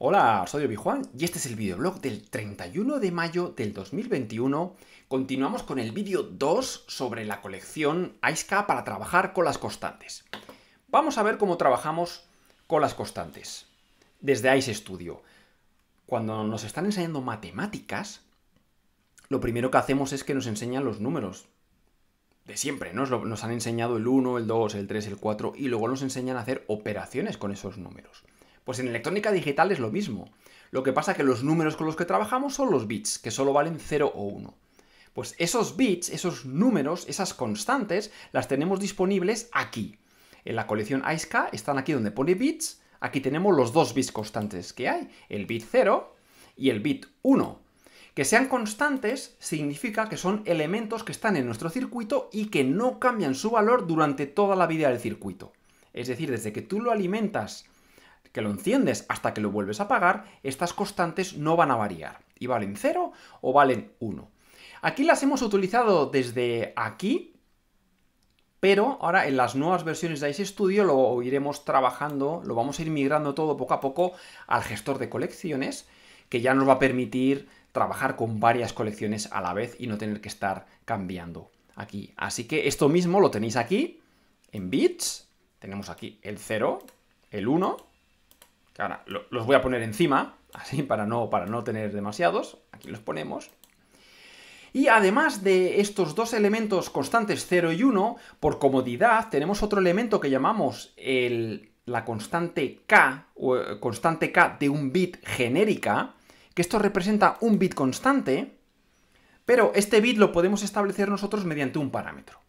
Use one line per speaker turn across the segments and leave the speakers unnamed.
Hola, soy Obi Juan y este es el videoblog del 31 de mayo del 2021. Continuamos con el vídeo 2 sobre la colección AISCA para trabajar con las constantes. Vamos a ver cómo trabajamos con las constantes desde Ice Studio. Cuando nos están enseñando matemáticas, lo primero que hacemos es que nos enseñan los números de siempre, ¿no? Nos han enseñado el 1, el 2, el 3, el 4 y luego nos enseñan a hacer operaciones con esos números. Pues en electrónica digital es lo mismo. Lo que pasa es que los números con los que trabajamos son los bits, que solo valen 0 o 1. Pues esos bits, esos números, esas constantes, las tenemos disponibles aquí. En la colección ISK están aquí donde pone bits, aquí tenemos los dos bits constantes que hay, el bit 0 y el bit 1. Que sean constantes significa que son elementos que están en nuestro circuito y que no cambian su valor durante toda la vida del circuito. Es decir, desde que tú lo alimentas que lo enciendes hasta que lo vuelves a apagar, estas constantes no van a variar. Y valen 0 o valen 1. Aquí las hemos utilizado desde aquí, pero ahora en las nuevas versiones de Ice Studio lo iremos trabajando, lo vamos a ir migrando todo poco a poco al gestor de colecciones, que ya nos va a permitir trabajar con varias colecciones a la vez y no tener que estar cambiando aquí. Así que esto mismo lo tenéis aquí, en bits, tenemos aquí el 0, el 1, ahora los voy a poner encima, así para no, para no tener demasiados, aquí los ponemos, y además de estos dos elementos constantes 0 y 1, por comodidad tenemos otro elemento que llamamos la constante k, o eh, constante k de un bit genérica, que esto representa un bit constante, pero este bit lo podemos establecer nosotros mediante un parámetro.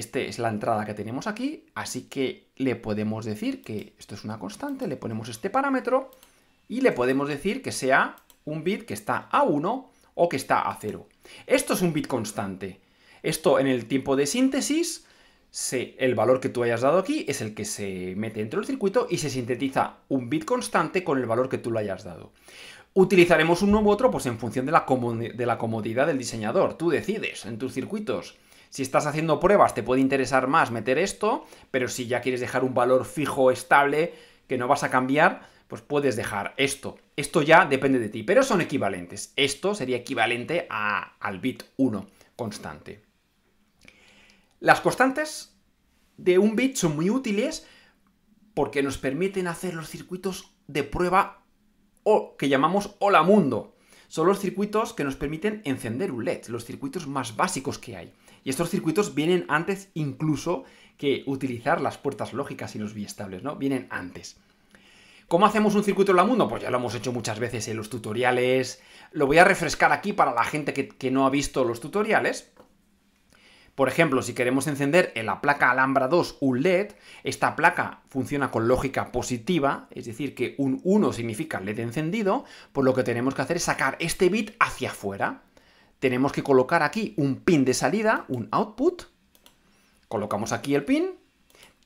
Esta es la entrada que tenemos aquí, así que le podemos decir que esto es una constante, le ponemos este parámetro y le podemos decir que sea un bit que está a 1 o que está a 0. Esto es un bit constante. Esto en el tiempo de síntesis, el valor que tú hayas dado aquí es el que se mete dentro del circuito y se sintetiza un bit constante con el valor que tú lo hayas dado. Utilizaremos un nuevo otro pues en función de la comodidad del diseñador. Tú decides en tus circuitos si estás haciendo pruebas, te puede interesar más meter esto, pero si ya quieres dejar un valor fijo, estable, que no vas a cambiar, pues puedes dejar esto. Esto ya depende de ti, pero son equivalentes. Esto sería equivalente a, al bit 1 constante. Las constantes de un bit son muy útiles porque nos permiten hacer los circuitos de prueba o que llamamos hola mundo. Son los circuitos que nos permiten encender un LED, los circuitos más básicos que hay. Y estos circuitos vienen antes incluso que utilizar las puertas lógicas y los biestables, ¿no? Vienen antes. ¿Cómo hacemos un circuito en la mundo? Pues ya lo hemos hecho muchas veces en los tutoriales. Lo voy a refrescar aquí para la gente que, no ha visto los tutoriales. Por ejemplo, si queremos encender en la placa Alhambra 2 un LED, esta placa funciona con lógica positiva, es decir, que un 1 significa LED encendido, por lo que tenemos que hacer es sacar este bit hacia afuera tenemos que colocar aquí un pin de salida, un output. Colocamos aquí el pin,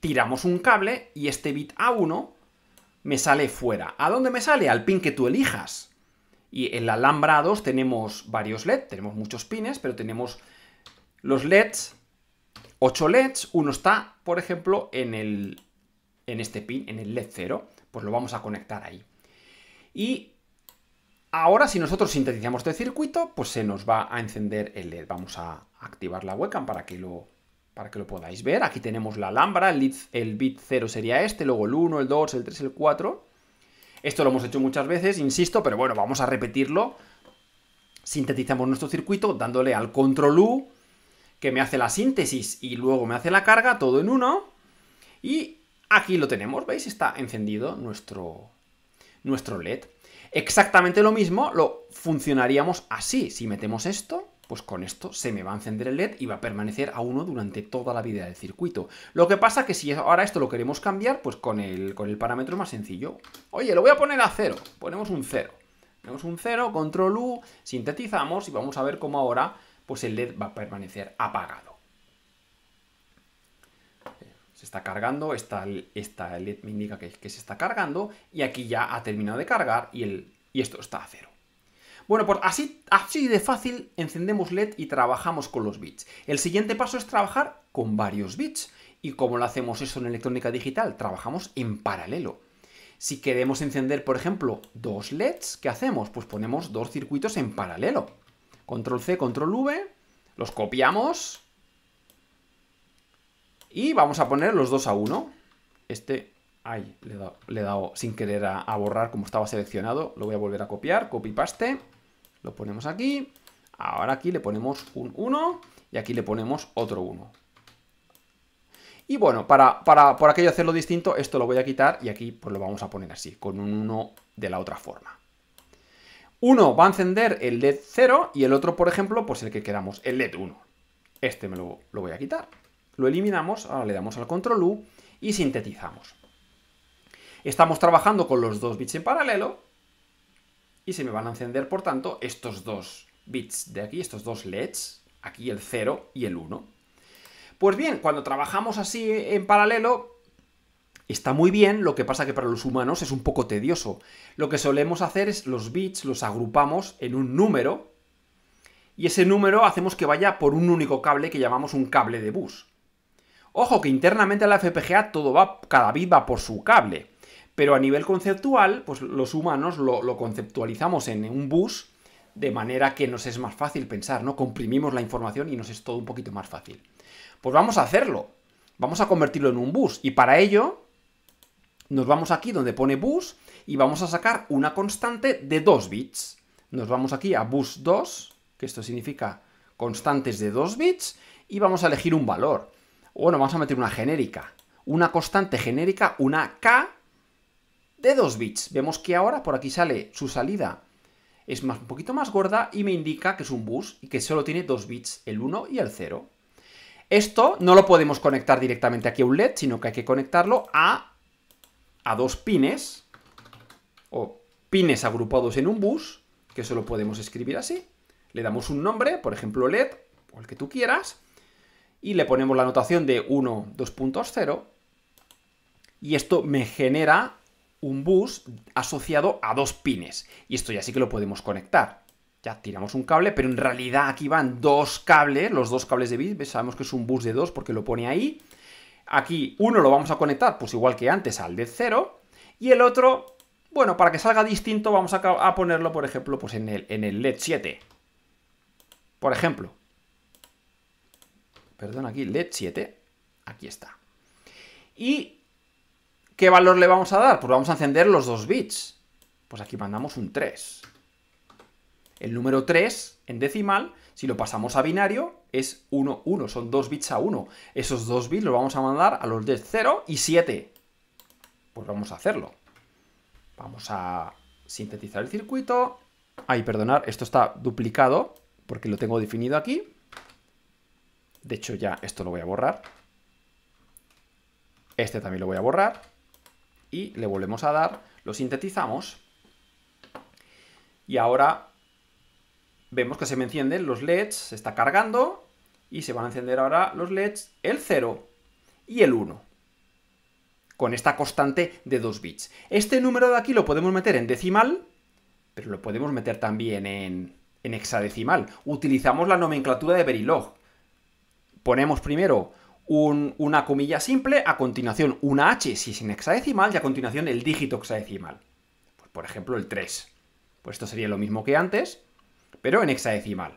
tiramos un cable y este bit A1 me sale fuera. ¿A dónde me sale? Al pin que tú elijas. Y en la Alhambra 2 tenemos varios leds, tenemos muchos pines, pero tenemos los LEDs, 8 LEDs, uno está, por ejemplo, en, el, en este pin, en el LED 0, pues lo vamos a conectar ahí. Y Ahora, si nosotros sintetizamos este circuito, pues se nos va a encender el LED. Vamos a activar la webcam para que lo, para que lo podáis ver. Aquí tenemos la lámpara, el, el bit 0 sería este, luego el 1, el 2, el 3, el 4. Esto lo hemos hecho muchas veces, insisto, pero bueno, vamos a repetirlo. Sintetizamos nuestro circuito dándole al control U, que me hace la síntesis y luego me hace la carga, todo en uno. Y aquí lo tenemos, ¿veis? Está encendido nuestro, nuestro LED exactamente lo mismo lo funcionaríamos así. Si metemos esto, pues con esto se me va a encender el LED y va a permanecer a uno durante toda la vida del circuito. Lo que pasa que si ahora esto lo queremos cambiar, pues con el, con el parámetro más sencillo. Oye, lo voy a poner a 0. Ponemos un 0. Ponemos un 0, control U, sintetizamos y vamos a ver cómo ahora pues el LED va a permanecer apagado está cargando, esta, esta LED me indica que, que, se está cargando y aquí ya ha terminado de cargar y, el, y esto está a cero. Bueno, pues así, así de fácil encendemos LED y trabajamos con los bits. El siguiente paso es trabajar con varios bits. ¿Y como lo hacemos eso en electrónica digital? Trabajamos en paralelo. Si queremos encender, por ejemplo, dos LEDs, ¿qué hacemos? Pues ponemos dos circuitos en paralelo. Control C, Control V, los copiamos y vamos a poner los dos a uno. Este, ay, le he dado, sin querer a, borrar como estaba seleccionado. Lo voy a volver a copiar, copy paste. Lo ponemos aquí. Ahora aquí le ponemos un 1 y aquí le ponemos otro 1. Y bueno, para, para, aquello hacerlo distinto, esto lo voy a quitar y aquí pues lo vamos a poner así, con un 1 de la otra forma. Uno va a encender el LED 0 y el otro, por ejemplo, pues el que queramos, el LED 1. Este me lo, lo voy a quitar. Lo eliminamos, ahora le damos al control U y sintetizamos. Estamos trabajando con los dos bits en paralelo y se me van a encender, por tanto, estos dos bits de aquí, estos dos LEDs, aquí el 0 y el 1. Pues bien, cuando trabajamos así en paralelo, está muy bien, lo que pasa que para los humanos es un poco tedioso. Lo que solemos hacer es los bits los agrupamos en un número y ese número hacemos que vaya por un único cable que llamamos un cable de bus. Ojo que internamente a la FPGA todo va, cada bit va por su cable, pero a nivel conceptual, pues los humanos lo, conceptualizamos en un bus de manera que nos es más fácil pensar, ¿no? Comprimimos la información y nos es todo un poquito más fácil. Pues vamos a hacerlo. Vamos a convertirlo en un bus. Y para ello, nos vamos aquí donde pone bus y vamos a sacar una constante de 2 bits. Nos vamos aquí a bus2, que esto significa constantes de 2 bits, y vamos a elegir un valor. Bueno, vamos a meter una genérica. Una constante genérica, una K de 2 bits. Vemos que ahora por aquí sale su salida. Es más, un poquito más gorda y me indica que es un bus y que solo tiene 2 bits, el 1 y el 0. Esto no lo podemos conectar directamente aquí a un LED, sino que hay que conectarlo a, a dos pines, o pines agrupados en un bus, que solo podemos escribir así. Le damos un nombre, por ejemplo LED, o el que tú quieras, y le ponemos la anotación de 1, 2.0 y esto me genera un bus asociado a dos pines. Y esto ya sí que lo podemos conectar. Ya tiramos un cable, pero en realidad aquí van dos cables, los dos cables de bit. Sabemos que es un bus de dos porque lo pone ahí. Aquí uno lo vamos a conectar, pues igual que antes, al de 0. Y el otro, bueno, para que salga distinto, vamos a, ponerlo, por ejemplo, pues en el, en el LED 7. Por ejemplo, perdón, aquí LED 7, aquí está. ¿Y qué valor le vamos a dar? Pues vamos a encender los dos bits. Pues aquí mandamos un 3. El número 3 en decimal, si lo pasamos a binario, es 1, 1, son 2 bits a 1. Esos 2 bits los vamos a mandar a los de 0 y 7. Pues vamos a hacerlo. Vamos a sintetizar el circuito. Ay, perdonar, esto está duplicado porque lo tengo definido aquí. De hecho, ya esto lo voy a borrar. Este también lo voy a borrar. Y le volvemos a dar, lo sintetizamos. Y ahora vemos que se me encienden los LEDs, se está cargando. Y se van a encender ahora los LEDs, el 0 y el 1. Con esta constante de 2 bits. Este número de aquí lo podemos meter en decimal, pero lo podemos meter también en, hexadecimal. Utilizamos la nomenclatura de Verilog, ponemos primero una comilla simple, a continuación una H si sin hexadecimal y a continuación el dígito hexadecimal. Pues, por ejemplo el 3. Pues esto sería lo mismo que antes, pero en hexadecimal.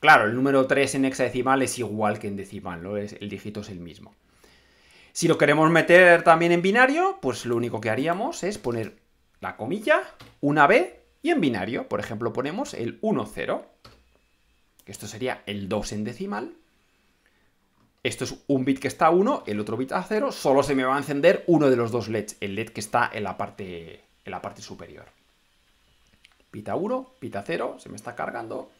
Claro, el número 3 en hexadecimal es igual que en decimal, ¿no? el dígito es el mismo. Si lo queremos meter también en binario, pues lo único que haríamos es poner la comilla, una B y en binario, por ejemplo, ponemos el 1, 0. Esto sería el 2 en decimal esto es un bit que está a 1, el otro bit a 0, solo se me va a encender uno de los dos LEDs, el LED que está en la parte, en la parte superior. Pita 1, pita 0, se me está cargando.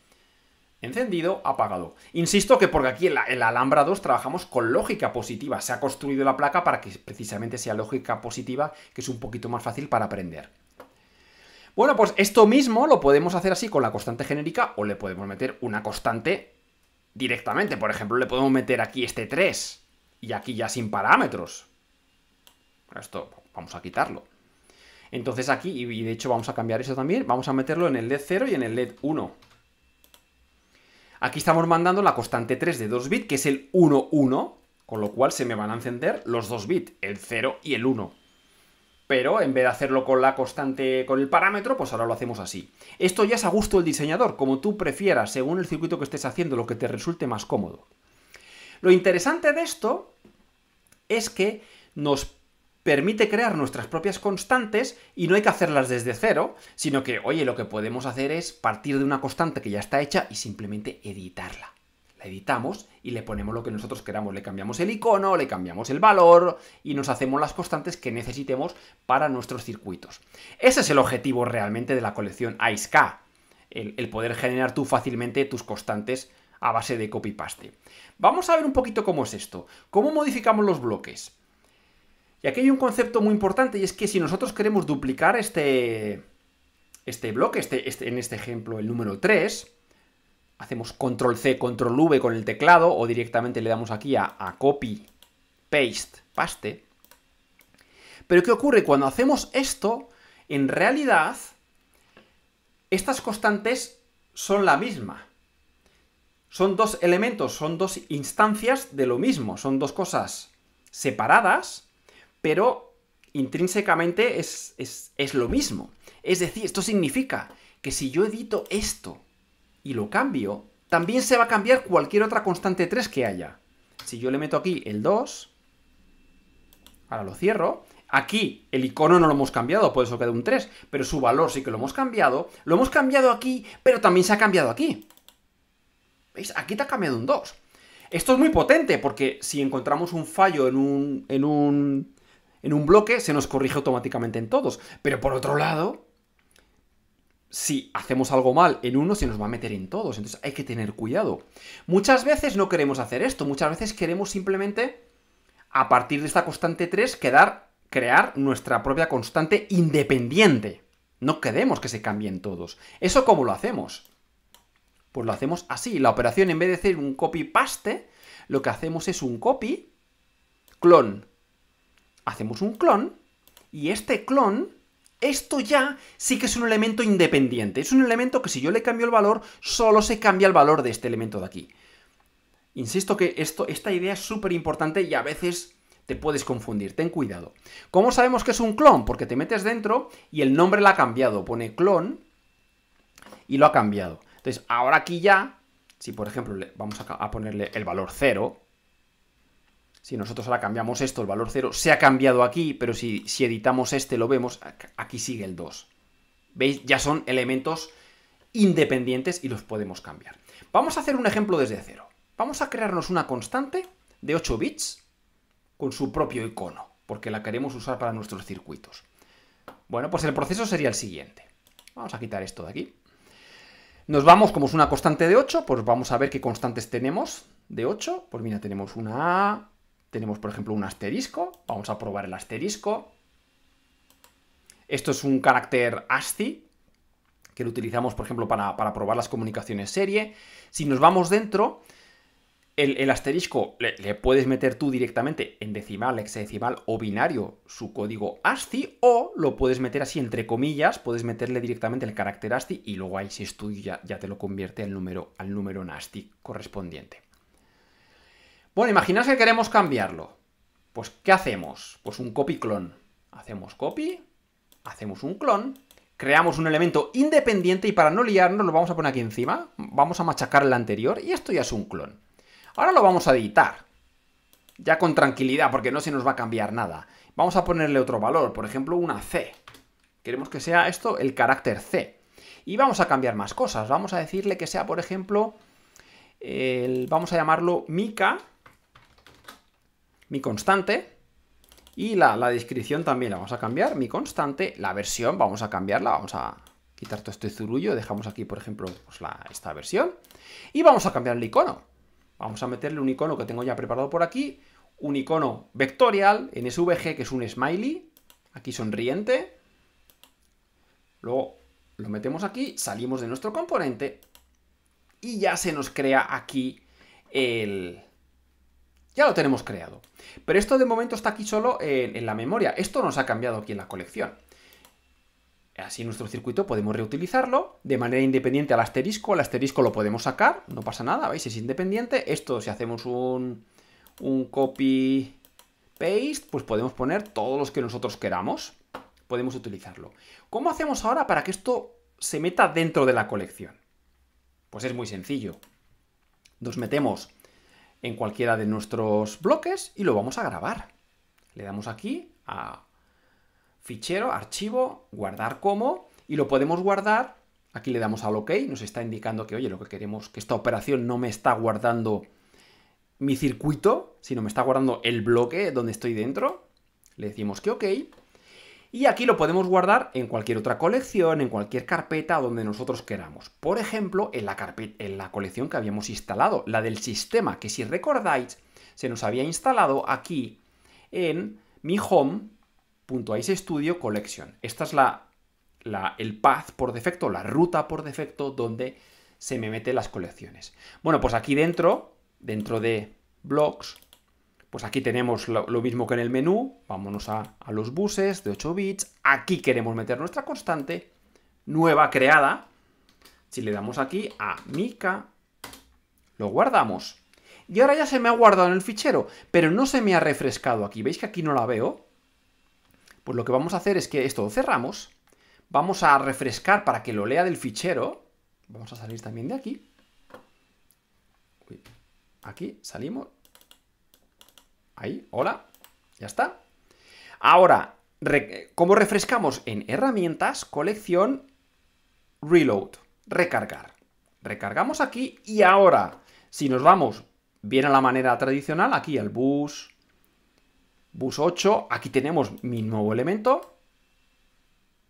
Encendido, apagado. Insisto que porque aquí en la, en 2 trabajamos con lógica positiva. Se ha construido la placa para que precisamente sea lógica positiva, que es un poquito más fácil para aprender. Bueno, pues esto mismo lo podemos hacer así con la constante genérica o le podemos meter una constante directamente. Por ejemplo, le podemos meter aquí este 3 y aquí ya sin parámetros. Esto vamos a quitarlo. Entonces aquí, y de hecho vamos a cambiar eso también, vamos a meterlo en el LED 0 y en el LED 1. Aquí estamos mandando la constante 3 de 2 bits, que es el 1, 1, con lo cual se me van a encender los 2 bits, el 0 y el 1. Pero en vez de hacerlo con la constante, con el parámetro, pues ahora lo hacemos así. Esto ya es a gusto del diseñador, como tú prefieras, según el circuito que estés haciendo, lo que te resulte más cómodo. Lo interesante de esto es que nos permite crear nuestras propias constantes y no hay que hacerlas desde cero, sino que, oye, lo que podemos hacer es partir de una constante que ya está hecha y simplemente editarla editamos y le ponemos lo que nosotros queramos. Le cambiamos el icono, le cambiamos el valor y nos hacemos las constantes que necesitemos para nuestros circuitos. Ese es el objetivo realmente de la colección IceK, el, poder generar tú fácilmente tus constantes a base de copy-paste. Vamos a ver un poquito cómo es esto, cómo modificamos los bloques. Y aquí hay un concepto muy importante y es que si nosotros queremos duplicar este, este bloque, este, este, en este ejemplo el número 3, hacemos control C, control V con el teclado o directamente le damos aquí a, copy, paste, paste. Pero ¿qué ocurre? Cuando hacemos esto, en realidad, estas constantes son la misma. Son dos elementos, son dos instancias de lo mismo, son dos cosas separadas, pero intrínsecamente es, es lo mismo. Es decir, esto significa que si yo edito esto y lo cambio, también se va a cambiar cualquier otra constante 3 que haya. Si yo le meto aquí el 2, ahora lo cierro, Aquí el icono no lo hemos cambiado, por eso queda un 3, pero su valor sí que lo hemos cambiado. Lo hemos cambiado aquí, pero también se ha cambiado aquí. ¿Veis? Aquí te ha cambiado un 2. Esto es muy potente, porque si encontramos un fallo en un, en un, en un bloque, se nos corrige automáticamente en todos. Pero por otro lado, si hacemos algo mal en uno, se nos va a meter en todos. Entonces hay que tener cuidado. Muchas veces no queremos hacer esto, muchas veces queremos simplemente, a partir de esta constante 3, quedar, crear nuestra propia constante independiente. No queremos que se cambien todos. ¿Eso cómo lo hacemos? Pues lo hacemos así. La operación, en vez de hacer un copy-paste, lo que hacemos es un copy, clon. Hacemos un clon, y este clon esto ya sí que es un elemento independiente. Es un elemento que si yo le cambio el valor, solo se cambia el valor de este elemento de aquí. Insisto que esto, esta idea es súper importante y a veces te puedes confundir. Ten cuidado. ¿Cómo sabemos que es un clon? Porque te metes dentro y el nombre la ha cambiado. Pone clon y lo ha cambiado. Entonces, ahora aquí ya, si por ejemplo vamos a, a ponerle el valor 0, si nosotros ahora cambiamos esto, el valor 0 se ha cambiado aquí, pero si, editamos este lo vemos, aquí sigue el 2. ¿Veis? Ya son elementos independientes y los podemos cambiar. Vamos a hacer un ejemplo desde cero. Vamos a crearnos una constante de 8 bits con su propio icono, porque la queremos usar para nuestros circuitos. Bueno, pues el proceso sería el siguiente. Vamos a quitar esto de aquí. Nos vamos, como es una constante de 8, pues vamos a ver qué constantes tenemos de 8. Pues mira, tenemos una A, tenemos, por ejemplo, un asterisco. Vamos a probar el asterisco. Esto es un carácter ASCII, que lo utilizamos, por ejemplo, para, probar las comunicaciones serie. Si nos vamos dentro, el, asterisco le, puedes meter tú directamente en decimal, hexadecimal o binario su código ASCII o lo puedes meter así entre comillas, puedes meterle directamente el carácter ASCII y luego ahí si es ya, te lo convierte al número, al número en ASCII correspondiente. Bueno, imaginaos que queremos cambiarlo. Pues, ¿qué hacemos? Pues un copy clon. Hacemos copy, hacemos un clon, creamos un elemento independiente y para no liarnos lo vamos a poner aquí encima. Vamos a machacar el anterior y esto ya es un clon. Ahora lo vamos a editar. Ya con tranquilidad, porque no se nos va a cambiar nada. Vamos a ponerle otro valor, por ejemplo, una C. Queremos que sea esto el carácter C. Y vamos a cambiar más cosas. Vamos a decirle que sea, por ejemplo, el, vamos a llamarlo Mica mi constante, y la, descripción también la vamos a cambiar, mi constante, la versión vamos a cambiarla, vamos a quitar todo este zurullo, dejamos aquí, por ejemplo, pues esta versión, y vamos a cambiar el icono. Vamos a meterle un icono que tengo ya preparado por aquí, un icono vectorial en SVG, que es un smiley, aquí sonriente, luego lo metemos aquí, salimos de nuestro componente, y ya se nos crea aquí el, ya lo tenemos creado. Pero esto de momento está aquí solo en, la memoria. Esto nos ha cambiado aquí en la colección. Así nuestro circuito podemos reutilizarlo de manera independiente al asterisco. El asterisco lo podemos sacar, no pasa nada, ¿veis? Es independiente. Esto, si hacemos un, un copy-paste, pues podemos poner todos los que nosotros queramos. Podemos utilizarlo. ¿Cómo hacemos ahora para que esto se meta dentro de la colección? Pues es muy sencillo. Nos metemos en cualquiera de nuestros bloques y lo vamos a grabar. Le damos aquí a fichero, archivo, guardar como y lo podemos guardar. Aquí le damos al OK, nos está indicando que, oye, lo que queremos, que esta operación no me está guardando mi circuito, sino me está guardando el bloque donde estoy dentro. Le decimos que OK y aquí lo podemos guardar en cualquier otra colección, en cualquier carpeta donde nosotros queramos. Por ejemplo, en la, en la colección que habíamos instalado, la del sistema, que si recordáis, se nos había instalado aquí en mi home.ice Esta es la, el path por defecto, la ruta por defecto donde se me meten las colecciones. Bueno, pues aquí dentro, dentro de blogs, pues aquí tenemos lo, mismo que en el menú, vámonos a, a los buses de 8 bits, aquí queremos meter nuestra constante nueva creada, si le damos aquí a mica, lo guardamos. Y ahora ya se me ha guardado en el fichero, pero no se me ha refrescado aquí. ¿Veis que aquí no la veo? Pues lo que vamos a hacer es que esto lo cerramos, vamos a refrescar para que lo lea del fichero, vamos a salir también de aquí, aquí salimos Ahí, hola, ya está. Ahora, como refrescamos? En herramientas, colección, reload, recargar. Recargamos aquí y ahora, si nos vamos bien a la manera tradicional, aquí al bus, bus 8, aquí tenemos mi nuevo elemento.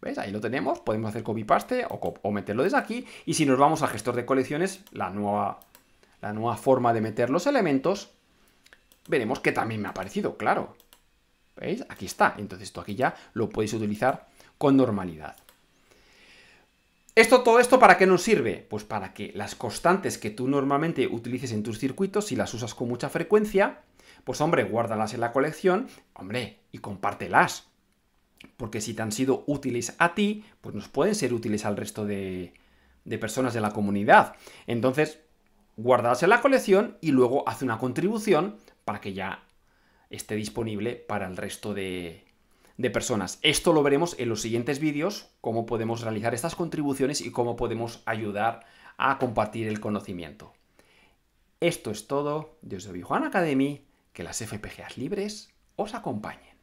ves, Ahí lo tenemos, podemos hacer copy-paste o, meterlo desde aquí. Y si nos vamos a gestor de colecciones, la nueva, la nueva forma de meter los elementos veremos que también me ha parecido claro. ¿Veis? Aquí está. Entonces esto aquí ya lo podéis utilizar con normalidad. Esto, todo esto, ¿para qué nos sirve? Pues para que las constantes que tú normalmente utilices en tus circuitos, si las usas con mucha frecuencia, pues hombre, guárdalas en la colección, hombre, y compártelas. Porque si te han sido útiles a ti, pues nos pueden ser útiles al resto de, de personas de la comunidad. Entonces, guárdalas en la colección y luego haz una contribución para que ya esté disponible para el resto de, personas. Esto lo veremos en los siguientes vídeos, cómo podemos realizar estas contribuciones y cómo podemos ayudar a compartir el conocimiento. Esto es todo desde BioJuan Academy, que las FPGAs libres os acompañen.